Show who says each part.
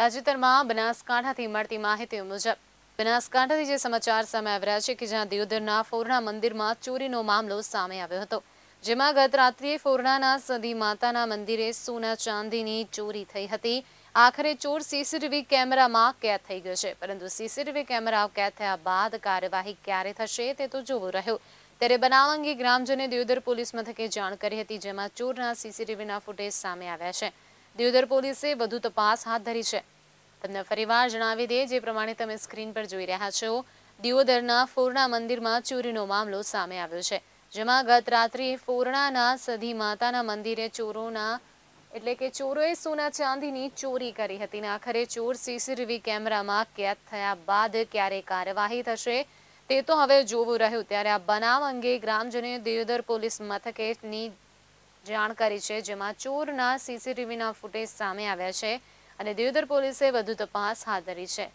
Speaker 1: તાજેતરમાં બનાસકાંઠાથી મળતી માહિતી મુજબ બનાસકાંઠાથી જે સમાચાર સામે આવ્યા છે કે જ્યાં દિયોદરના ફોરણા મંદિરમાં ચોરીનો મામલો સામે આવ્યો હતો જેમાં ગત રાત્રિએ ફોરણાના સદી માતાના મંદિરે સોના ચાંદીની ચોરી થઈ હતી આખરે ચોર સીસીટીવી કેમેરામાં કેદ થઈ ગયો છે પરંતુ સીસીટીવી કેમેરા કેદ થયા બાદ કાર્યવાહી ક્યારે થશે તે તો જોવું રહ્યું ત્યારે બનાવ અંગે ગ્રામજને દેવદર પોલીસ મથકે જાણ કરી હતી જેમાં ચોરના સીસીટીવીના ફૂટેજ સામે આવ્યા છે દિયોદર પોલીસે વધુ તપાસ હાથ ધરી છે તમને ફરીવાર જણાવી દે જે પ્રમાણે તમે સ્ક્રીન પર જોઈ રહ્યા છો દિયોદરના ફોરણા મંદિરમાં ચોરીનો મામલો સામે આવ્યો છે જેમાં ગત રાત્રે ફોરણાના સધી માતાના મંદિરે ચોરોના એટલે કે ચોરોએ સોના ચાંદીની ચોરી કરી હતી ને આખરે ચોર સીસીટીવી કેમેરામાં કેદ થયા બાદ ક્યારે કાર્યવાહી થશે તે તો હવે જોવું રહ્યું ત્યારે આ બનાવ અંગે ગ્રામજનોએ દિયોદર પોલીસ મથકેની જાણકારી છે જેમાં ચોરના સીસીટીવીના ફૂટેજ સામે આવ્યા છે અને દેવદર પોલીસે વધુ તપાસ હાથ ધરી છે